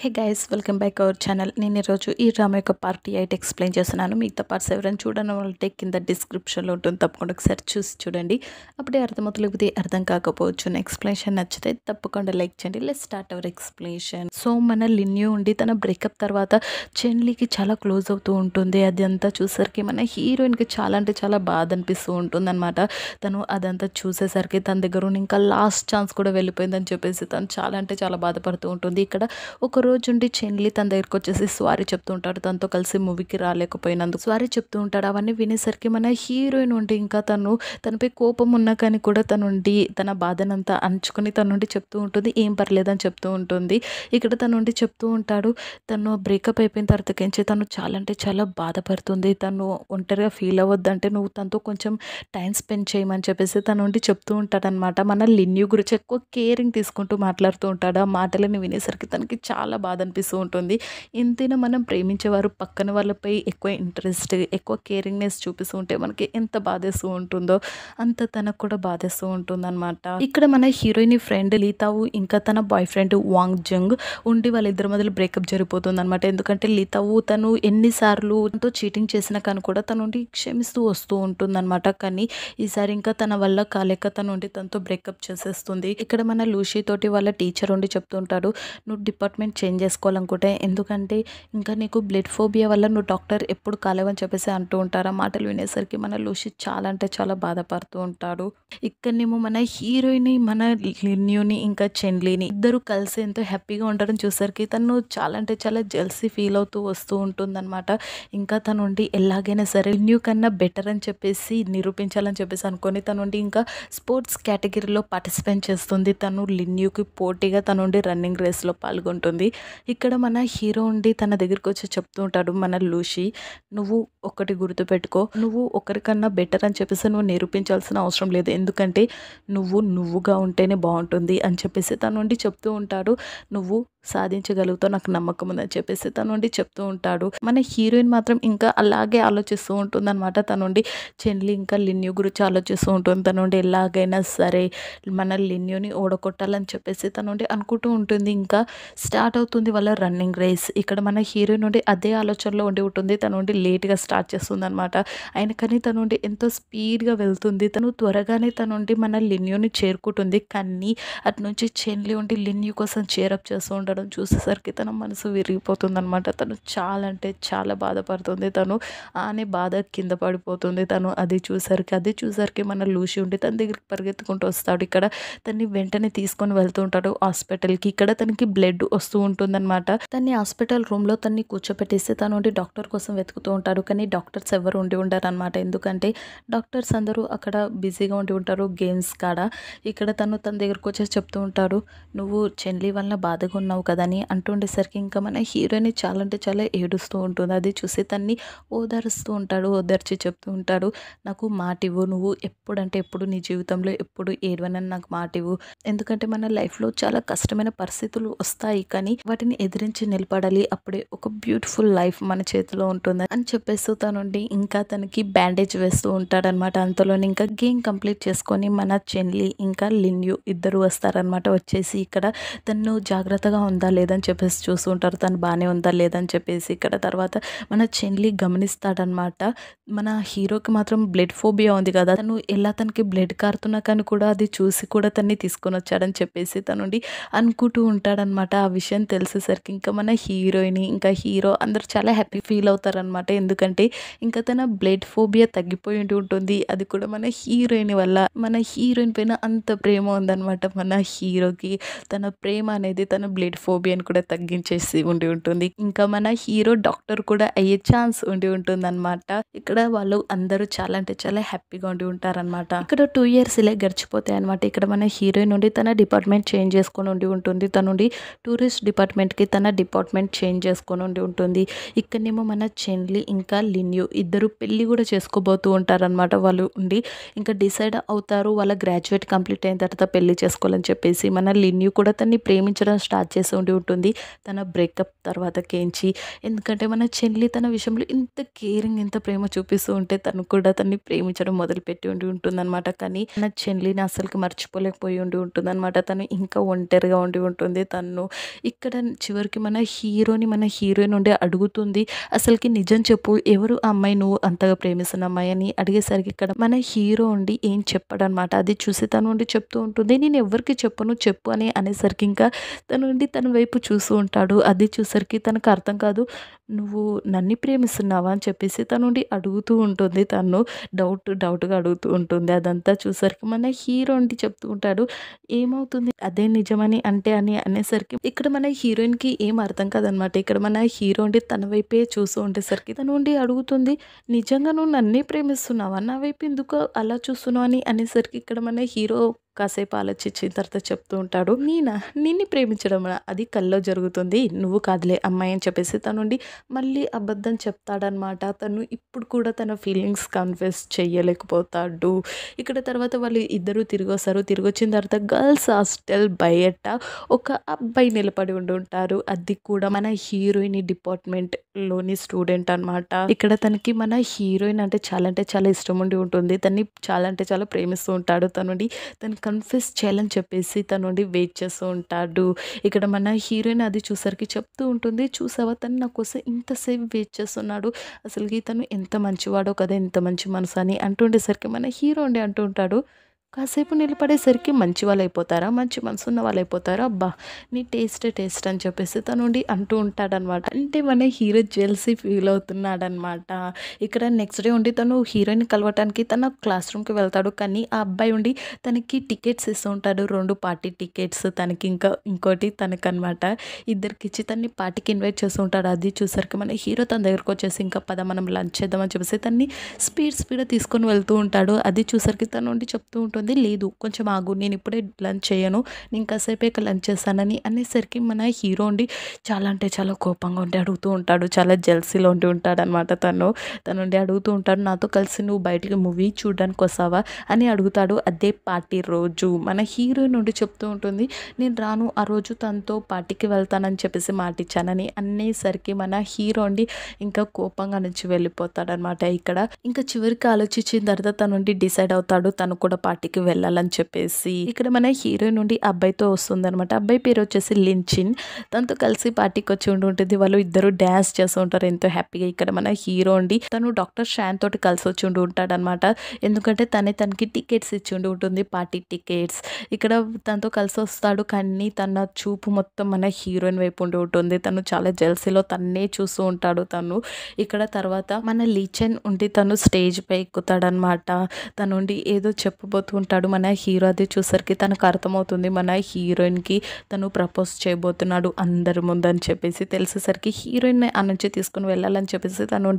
hey guys welcome back our channel నేను ఈరోజు ఈ డ్రామా యొక్క పార్టీ అయితే ఎక్స్ప్లెయిన్ చేస్తున్నాను మిగతా పార్ట్స్ ఎవరైనా చూడని వాళ్ళంటే కింద డిస్క్రిప్షన్లో ఉంటుంది తప్పకుండా ఒకసారి చూసి చూడండి అప్పుడే అవుతుంది అర్థం కాకపోవచ్చు ఎక్స్ప్లెనేషన్ నచ్చితే తప్పకుండా లైక్ చేయండి let start our explanation so మన లిన్యూ ఉండి తన బ్రేకప్ తర్వాత చెన్లీకి చాలా క్లోజ్ అవుతూ ఉంటుంది అది అంతా చూసరికి మన హీరోయిన్కి చాలా అంటే చాలా బాధ అనిపిస్తూ ఉంటుంది అనమాట తను అదంతా చూసేసరికి తన దగ్గర ఇంకా లాస్ట్ ఛాన్స్ కూడా వెళ్ళిపోయిందని చెప్పేసి తను చాలా అంటే చాలా బాధపడుతూ ఉంటుంది ఇక్కడ ఒకరు రోజు ఉండి తన దగ్గరికి వచ్చేసి స్వారీ చెప్తూ ఉంటాడు తనతో కలిసి మూవీకి రాలేకపోయినందుకు స్వారీ చెప్తూ ఉంటాడు అవన్నీ వినేసరికి మన హీరోయిన్ ఉండి ఇంకా తను తనపై కోపం ఉన్నా కానీ కూడా తనుండి తన బాధనంతా అంచుకుని తనుండి చెప్తూ ఉంటుంది ఏం పర్లేదని చెప్తూ ఉంటుంది ఇక్కడ తనుండి చెప్తూ ఉంటాడు తను బ్రేకప్ అయిపోయిన తర్వాత కించి తను చాలా అంటే చాలా బాధపడుతుంది తను ఒంటరిగా ఫీల్ అవ్వద్దంటే నువ్వు తనతో కొంచెం టైం స్పెండ్ చేయమని చెప్పేసి తనుండి చెప్తూ ఉంటాడనమాట మన లిన్యూ గురించి ఎక్కువ కేరింగ్ తీసుకుంటూ మాట్లాడుతూ ఉంటాడు ఆ మాటలని వినేసరికి తనకి చాలా చాలా బాధ అనిపిస్తూ ఉంటుంది ఎంతైనా మనం ప్రేమించేవారు పక్కన వాళ్ళపై ఎక్కువ ఇంట్రెస్ట్ ఎక్కువ కేరింగ్నెస్ చూపిస్తూ ఉంటే మనకి ఎంత బాధేస్తూ ఉంటుందో అంత తనకు కూడా బాధేస్తూ ఉంటుందన్నమాట ఇక్కడ మన హీరోయిన్ ఫ్రెండ్ లీతావు ఇంకా తన బాయ్ ఫ్రెండ్ వాంగ్ జంగ్ ఉండి వాళ్ళిద్దరి మధ్యలో బ్రేకప్ జరిగిపోతుంది అనమాట ఎందుకంటే లీతావు తను ఎన్నిసార్లు తనతో చీటింగ్ చేసినా కానీ కూడా తను క్షమిస్తూ వస్తూ ఉంటుందన్నమాట కానీ ఈసారి ఇంకా తన వల్ల కాలేక తను ఉండి తనతో బ్రేకప్ చేసేస్తుంది ఇక్కడ మన లూషి తోటి వాళ్ళ టీచర్ ఉండి చెప్తుంటాడు నువ్వు డిపార్ట్మెంట్ చేంజ్ చేసుకోవాలనుకుంటే ఎందుకంటే ఇంకా నీకు బ్లడ్ ఫోబియా వల్ల నువ్వు డాక్టర్ ఎప్పుడు కాలేవని చెప్పేసి అంటూ ఉంటారు ఆ మాటలు వినేసరికి మన లూషి చాలా అంటే చాలా బాధపడుతూ ఉంటాడు ఇక్కడనేమో మన హీరోయిని మన లిన్యూని ఇంకా చెన్లీని ఇద్దరు కలిసి ఎంతో హ్యాపీగా ఉండడం చూసరికి తను చాలా అంటే చాలా జెల్సీ ఫీల్ అవుతూ వస్తూ ఉంటుందన్నమాట ఇంకా తను ఉండి ఎలాగైనా సరే లిన్యూ కన్నా బెటర్ అని చెప్పేసి నిరూపించాలని చెప్పేసి అనుకొని తను ఉండి ఇంకా స్పోర్ట్స్ కేటగిరీలో పార్టిసిపేట్ చేస్తుంది తను లిన్యూకి పోటీగా తను ఉండి రన్నింగ్ రేస్లో పాల్గొంటుంది ఇక్కడ మన హీరో ఉండి తన దగ్గరికి వచ్చి చెప్తూ ఉంటాడు మన లూషి నువ్వు ఒకటి గుర్తుపెట్టుకో నువ్వు ఒకరికన్నా బెటర్ అని చెప్పేసి నువ్వు నిరూపించాల్సిన అవసరం లేదు ఎందుకంటే నువ్వు నువ్వుగా ఉంటేనే బాగుంటుంది అని చెప్పేసి తన నుండి చెప్తూ ఉంటాడు నువ్వు సాధించగలుగుతా నాకు నమ్మకం ఉందని చెప్పేసి తను ఉండి చెప్తూ ఉంటాడు మన హీరోయిన్ మాత్రం ఇంకా అలాగే ఆలోచిస్తూ ఉంటుంది అనమాట తనుండి చెన్లి ఇంకా లిన్యూ గురించి ఆలోచిస్తూ ఉంటుంది తనుండి ఎలాగైనా సరే మన లిన్యూని ఓడగొట్టాలని చెప్పేసి తను ఉండి అనుకుంటూ ఉంటుంది ఇంకా స్టార్ట్ అవుతుంది వాళ్ళ రన్నింగ్ రేస్ ఇక్కడ మన హీరోయిన్ నుండి అదే ఆలోచనలో ఉండి ఉంటుంది తను ఉండి లేట్గా స్టార్ట్ చేస్తుంది అనమాట ఆయన కానీ తనుండి ఎంతో స్పీడ్గా వెళ్తుంది తను త్వరగానే తనుండి మన లిన్యూని చేరుకుంటుంది కానీ అటు నుంచి చెన్లి ఉండి లిన్యూ కోసం చేరప్ చేస్తూ ఉంటాడు ఉండడం చూసేసరికి తన మనసు విరిగిపోతుంది అనమాట తను చాలా అంటే చాలా బాధపడుతుంది తను అనే బాధ కింద పడిపోతుంది తను అది చూసరికి అది చూసరికి మన లూసి ఉండి తన దగ్గరికి పరిగెత్తుకుంటూ వస్తాడు ఇక్కడ తన్ని వెంటనే తీసుకొని వెళ్తూ ఉంటాడు హాస్పిటల్కి ఇక్కడ తనకి బ్లడ్ వస్తూ ఉంటుందన్నమాట తన్ని హాస్పిటల్ రూమ్లో తన్ని కూర్చోపెట్టేస్తే తను ఉండి డాక్టర్ కోసం వెతుకుతూ ఉంటాడు కానీ డాక్టర్స్ ఎవరు ఉండి ఉండరు అనమాట ఎందుకంటే డాక్టర్స్ అందరూ అక్కడ బిజీగా ఉండి ఉంటారు గేమ్స్ కాడ ఇక్కడ తను తన దగ్గరకు వచ్చేసి చెప్తూ ఉంటాడు నువ్వు చెల్లి వల్ల బాధగా చేస్తున్నావు కదని అంటుండేసరికి ఇంకా మన హీరోయిన్ చాలా అంటే చాలా ఏడుస్తూ ఉంటుంది అది చూసి తన్ని ఓదారుస్తూ ఉంటాడు ఓదార్చి చెప్తూ ఉంటాడు నాకు మాట ఇవ్వు నువ్వు ఎప్పుడంటే ఎప్పుడు నీ జీవితంలో ఎప్పుడు ఏడవనని నాకు మాట ఇవ్వు ఎందుకంటే మన లైఫ్లో చాలా కష్టమైన పరిస్థితులు వస్తాయి కానీ వాటిని ఎదిరించి నిలబడాలి అప్పుడే ఒక బ్యూటిఫుల్ లైఫ్ మన చేతిలో ఉంటుంది అని చెప్పేస్తూ తనుండి ఇంకా తనకి బ్యాండేజ్ వేస్తూ అనమాట అంతలోని ఇంకా గేమ్ కంప్లీట్ చేసుకొని మన చెల్లి ఇంకా లిన్యు ఇద్దరు వస్తారనమాట వచ్చేసి ఇక్కడ తను జాగ్రత్తగా ఉందా లేదని చెప్పేసి చూస్తూ ఉంటారు తను బాగానే ఉందా లేదని చెప్పేసి ఇక్కడ తర్వాత మన చెల్లి గమనిస్తాడనమాట మన హీరోకి మాత్రం బ్లడ్ ఫోబియా ఉంది కదా తను ఎలా తనకి బ్లడ్ కారుతున్నా కానీ కూడా అది చూసి కూడా తన్ని తీసుకొని వచ్చాడని చెప్పేసి తనుండి అనుకుంటూ ఉంటాడనమాట ఆ విషయం తెలిసేసరికి ఇంకా మన హీరోయిన్ ఇంకా హీరో అందరు చాలా హ్యాపీ ఫీల్ అవుతారనమాట ఎందుకంటే ఇంకా తన బ్లడ్ ఫోబియా తగ్గిపోయి ఉంటుంది అది కూడా మన హీరోయిన్ వల్ల మన హీరోయిన్ పైన అంత ప్రేమ ఉందనమాట మన హీరోకి తన ప్రేమ అనేది తన బ్లడ్ డాక్టర్ ఫోబియాని కూడా తగ్గించేసి ఉండి ఉంటుంది ఇంకా మన హీరో డాక్టర్ కూడా అయ్యే ఛాన్స్ ఉండి ఉంటుంది అనమాట ఇక్కడ వాళ్ళు అందరూ చాలా అంటే చాలా హ్యాపీగా ఉండి అనమాట ఇక్కడ టూ ఇయర్స్ ఇలా గడిచిపోతాయి అనమాట ఇక్కడ మన హీరోయిన్ నుండి తన డిపార్ట్మెంట్ చేంజ్ చేసుకొని ఉండి ఉంటుంది తనుండి టూరిస్ట్ డిపార్ట్మెంట్కి తన డిపార్ట్మెంట్ చేంజ్ చేసుకొని ఉండి ఉంటుంది ఇక్కడనేమో మన చెన్లీ ఇంకా లిన్యు ఇద్దరు పెళ్లి కూడా చేసుకోబోతూ ఉంటారనమాట వాళ్ళు ఉండి ఇంకా డిసైడ్ అవుతారు వాళ్ళ గ్రాడ్యుయేట్ కంప్లీట్ అయిన తర్వాత పెళ్లి చేసుకోవాలని చెప్పేసి మన లిన్యూ కూడా తన్ని ప్రేమించడం స్టార్ట్ చేసి చేయాల్సి ఉండి ఉంటుంది తన బ్రేకప్ తర్వాత కేంచి ఎందుకంటే మన చెల్లి తన విషయంలో ఇంత కేరింగ్ ఎంత ప్రేమ చూపిస్తూ ఉంటే తను కూడా తన్ని ప్రేమించడం మొదలుపెట్టి ఉండి ఉంటుంది అనమాట కానీ తన చెల్లిని అసలుకి మర్చిపోలేకపోయి ఉండి ఉంటుంది అనమాట తను ఇంకా ఒంటరిగా ఉండి ఉంటుంది తను ఇక్కడ చివరికి మన హీరోని మన హీరోయిన్ ఉండే అడుగుతుంది అసలుకి నిజం చెప్పు ఎవరు ఆ అమ్మాయి నువ్వు అంతగా ప్రేమిస్తున్న అమ్మాయి అని అడిగేసరికి ఇక్కడ మన హీరో ఉండి ఏం చెప్పడనమాట అది చూసి తను ఉండి చెప్తూ ఉంటుంది నేను ఎవరికి చెప్పను చెప్పు అని అనేసరికి ఇంకా తను ఉండి తన వైపు చూస్తూ ఉంటాడు అది చూసరికి తనకు అర్థం కాదు నువ్వు నన్ను ప్రేమిస్తున్నావా అని చెప్పేసి తనుండి అడుగుతూ ఉంటుంది తను డౌట్ డౌట్గా అడుగుతూ ఉంటుంది అదంతా చూసరికి మన హీరో అండి చెప్తూ ఉంటాడు ఏమవుతుంది అదే నిజమని అంటే అని అనేసరికి ఇక్కడ మన హీరోయిన్కి ఏం అర్థం కాదనమాట ఇక్కడ మన హీరో అండి తన వైపే చూస్తూ ఉండేసరికి తను ఉండి అడుగుతుంది నిజంగా నువ్వు నన్నే ప్రేమిస్తున్నావా నా వైపు ఎందుకు అలా చూస్తున్నావు అని అనేసరికి ఇక్కడ మన హీరో కాసేపు ఆలోచించిన తర్వాత చెప్తూ ఉంటాడు నేనా నిన్ను ప్రేమించడం అది కల్లో జరుగుతుంది నువ్వు కాదులే అమ్మాయి అని చెప్పేసి తనుండి మళ్ళీ అబద్ధం చెప్తాడనమాట తను ఇప్పుడు కూడా తన ఫీలింగ్స్ కన్ఫెస్ చేయలేకపోతాడు ఇక్కడ తర్వాత వాళ్ళు ఇద్దరు తిరిగి వస్తారు తిరిగి వచ్చిన తర్వాత గర్ల్స్ హాస్టల్ బయట ఒక అబ్బాయి నిలబడి ఉండి ఉంటారు అది కూడా మన హీరోయిన్ డిపార్ట్మెంట్లోని స్టూడెంట్ అనమాట ఇక్కడ తనకి మన హీరోయిన్ అంటే చాలా అంటే చాలా ఇష్టం ఉండి ఉంటుంది తన్ని చాలా అంటే చాలా ప్రేమిస్తూ ఉంటాడు తనుండి తనకి కన్ఫ్యూస్ చేయాలని చెప్పేసి తను ఉండి వెయిట్ చేస్తూ ఉంటాడు ఇక్కడ మన హీరోయిన్ అది చూసరికి చెప్తూ ఉంటుంది చూసావా తను నా కోసం ఇంతసేపు వెయిట్ చేస్తున్నాడు అసలు గీతను ఎంత మంచివాడో కదా ఎంత మంచి మనసు అని అంటుండేసరికి మన హీరో ఉండి అంటూ ఉంటాడు కాసేపు నిలబడేసరికి మంచి వాళ్ళు అయిపోతారా మంచి మనసు ఉన్న వాళ్ళు అయిపోతారా అబ్బా నీ టేస్ట్ టేస్ట్ అని చెప్పేసి తను ఉండి అంటూ ఉంటాడనమాట అంటే మన హీరో జెల్సీ ఫీల్ అవుతున్నాడనమాట ఇక్కడ నెక్స్ట్ డే ఉండి తను హీరోయిన్ కలవటానికి తన క్లాస్ రూమ్కి వెళ్తాడు కానీ ఆ అబ్బాయి ఉండి తనకి టికెట్స్ ఇస్తూ ఉంటాడు రెండు పార్టీ టికెట్స్ తనకి ఇంకా ఇంకోటి తనకనమాట ఇద్దరికి ఇచ్చి తన్ని పార్టీకి ఇన్వైట్ చేస్తూ ఉంటాడు అది చూసరికి మన హీరో తన దగ్గరకు వచ్చేసి ఇంకా పద మనం లంచ్ చేద్దామని చెప్పేసి తన్ని స్పీడ్ స్పీడ్ తీసుకొని వెళ్తూ ఉంటాడు అది చూసరికి తను ఉండి చెప్తూ ఉంటాడు ఉంది లేదు కొంచెం ఆగు నేను ఇప్పుడే లంచ్ చేయను నేను కాసేపే లంచ్ చేస్తానని అనేసరికి మన హీరో ఉండి చాలా అంటే చాలా కోపంగా ఉండి అడుగుతూ ఉంటాడు చాలా జెల్సీలో ఉండి ఉంటాడు అనమాట తను తను ఉండి అడుగుతూ ఉంటాడు నాతో కలిసి నువ్వు బయటకి మూవీ చూడడానికి వస్తావా అని అడుగుతాడు అదే పార్టీ రోజు మన హీరోయిన్ నుండి చెప్తూ ఉంటుంది నేను రాను ఆ రోజు తనతో పార్టీకి వెళ్తానని చెప్పేసి మాటిచ్చానని అనేసరికి మన హీరో ఉండి ఇంకా కోపంగా నుంచి వెళ్ళిపోతాడనమాట ఇక్కడ ఇంకా చివరికి ఆలోచించిన తర్వాత తను డిసైడ్ అవుతాడు తను కూడా పార్టీ ఇంటికి వెళ్ళాలని చెప్పేసి ఇక్కడ మన హీరో నుండి అబ్బాయితో అనమాట అబ్బాయి పేరు వచ్చేసి లించిన్ తనతో కలిసి పార్టీకి వచ్చి ఉంటుంది వాళ్ళు ఇద్దరు డ్యాన్స్ చేస్తూ ఉంటారు ఎంతో హ్యాపీగా ఇక్కడ మన హీరో ఉండి తను డాక్టర్ షాన్ తోటి కలిసి వచ్చి ఉండి ఉంటాడనమాట ఎందుకంటే తనే తనకి టికెట్స్ ఇచ్చి ఉండి ఉంటుంది పార్టీ టికెట్స్ ఇక్కడ తనతో కలిసి వస్తాడు కానీ తన చూపు మొత్తం మన హీరోయిన్ వైపు ఉండి ఉంటుంది తను చాలా జెల్సీలో తన్నే చూస్తూ ఉంటాడు తను ఇక్కడ తర్వాత మన లీచెన్ ఉండి తను స్టేజ్ పై ఎక్కుతాడనమాట తనుండి ఏదో చెప్పబోతు ఉంటాడు మన హీరో అది చూసరికి తనకు అర్థమవుతుంది మన హీరోయిన్కి తను ప్రపోజ్ చేయబోతున్నాడు అందరి ముందని చెప్పేసి తెలిసేసరికి హీరోయిన్ అనుంచి తీసుకుని వెళ్ళాలని చెప్పేసి తను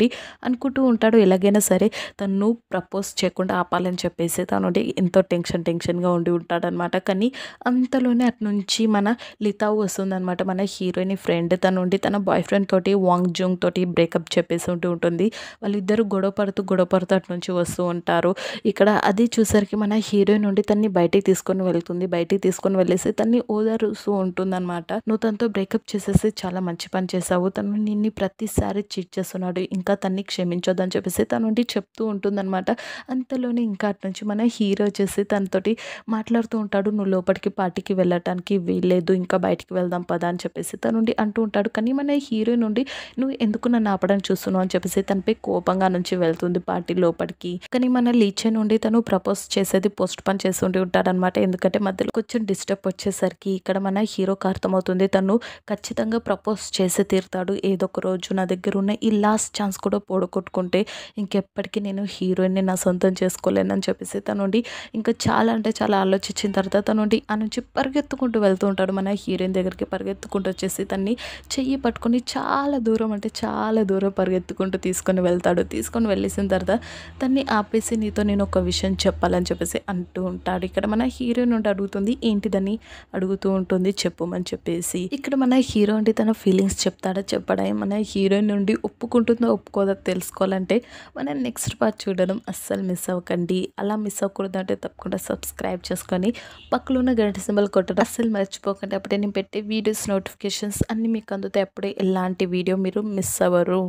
అనుకుంటూ ఉంటాడు ఎలాగైనా సరే తను ప్రపోజ్ చేయకుండా ఆపాలని చెప్పేసి తను ఎంతో టెన్షన్ టెన్షన్గా ఉండి ఉంటాడనమాట కానీ అంతలోనే అటు నుంచి మన లితావు వస్తుందనమాట మన హీరోయిన్ ఫ్రెండ్ తను తన బాయ్ ఫ్రెండ్ తోటి వాంగ్ జోంగ్ తోటి బ్రేకప్ చెప్పేసి ఉంటూ ఉంటుంది వాళ్ళిద్దరు గొడవ పడుతూ గొడవ పడుతూ అటు నుంచి వస్తూ ఉంటారు ఇక్కడ అది చూసరికి మన హీరోయిన్ నుండి తన్ని బయటికి తీసుకొని వెళ్తుంది బయటికి తీసుకొని వెళ్ళేసి తన్ని ఓదారుస్తూ ఉంటుందన్నమాట నువ్వు తనతో బ్రేకప్ చేసేసి చాలా మంచి పని చేసావు తను నిన్ను ప్రతిసారి చీట్ చేస్తున్నాడు ఇంకా తన్ని క్షమించొద్దని చెప్పేసి తను ఉండి చెప్తూ అనమాట అంతలోనే ఇంకా అటు నుంచి మన హీరో వచ్చేసి తనతోటి మాట్లాడుతూ ఉంటాడు నువ్వు లోపలికి పార్టీకి వెళ్ళటానికి వీల్లేదు ఇంకా బయటికి వెళ్దాం పదా అని చెప్పేసి తనుండి అంటూ ఉంటాడు కానీ మన హీరోయిన్ నుండి నువ్వు ఎందుకు నన్ను ఆపడానికి చూస్తున్నావు అని చెప్పేసి తనపై కోపంగా నుంచి వెళ్తుంది పార్టీ లోపలికి కానీ మన లీచే నుండి తను ప్రపోజ్ చేసేది పోస్ట్ పని చేస్తుంటూ ఉంటారనమాట ఎందుకంటే మధ్యలో కొంచెం డిస్టర్బ్ వచ్చేసరికి ఇక్కడ మన హీరోకి అర్థమవుతుంది తను ఖచ్చితంగా ప్రపోజ్ చేసి తీరుతాడు ఏదో ఒక రోజు నా దగ్గర ఉన్న ఈ లాస్ట్ ఛాన్స్ కూడా పోడగొట్టుకుంటే ఇంకెప్పటికీ నేను హీరోయిన్ని నా సొంతం చేసుకోలేనని చెప్పేసి తనుండి ఇంకా చాలా అంటే చాలా ఆలోచించిన తర్వాత తనుండి ఆ నుంచి పరిగెత్తుకుంటూ వెళ్తూ ఉంటాడు మన హీరోయిన్ దగ్గరికి పరిగెత్తుకుంటూ వచ్చేసి తన్ని చెయ్యి పట్టుకొని చాలా దూరం అంటే చాలా దూరం పరిగెత్తుకుంటూ తీసుకొని వెళ్తాడు తీసుకొని వెళ్ళేసిన తర్వాత తన్ని ఆపేసి నీతో నేను ఒక విషయం చెప్పాలని చెప్పేసి అంటూ ఉంటాడు ఇక్కడ మన హీరో నుండి అడుగుతుంది ఏంటిదని అడుగుతూ ఉంటుంది చెప్పమని చెప్పేసి ఇక్కడ మన హీరో అంటే తన ఫీలింగ్స్ చెప్తాడా చెప్పడా మన హీరోయిన్ నుండి ఒప్పుకుంటుందో ఒప్పుకోదో తెలుసుకోవాలంటే మన నెక్స్ట్ పార్ట్ చూడడం అస్సలు మిస్ అవ్వకండి అలా మిస్ అవ్వకూడదు అంటే తప్పకుండా సబ్స్క్రైబ్ చేసుకొని పక్కలో ఉన్న గంట సింబల్ కొట్టడం అస్సలు మర్చిపోకండి అప్పుడే నేను పెట్టే వీడియోస్ నోటిఫికేషన్స్ అన్నీ మీకు అందుతాయి అప్పుడే ఎలాంటి వీడియో మీరు మిస్ అవ్వరు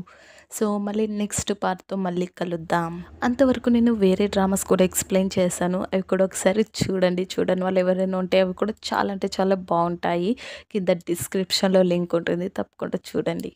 సో మళ్ళీ నెక్స్ట్ పార్ట్తో మళ్ళీ కలుద్దాం అంతవరకు నేను వేరే డ్రామాస్ కూడా ఎక్స్ప్లెయిన్ చేశాను అవి కూడా ఒకసారి చూడండి చూడని వాళ్ళు ఎవరైనా ఉంటే అవి కూడా చాలా అంటే చాలా బాగుంటాయి కింద డిస్క్రిప్షన్లో లింక్ ఉంటుంది తప్పకుండా చూడండి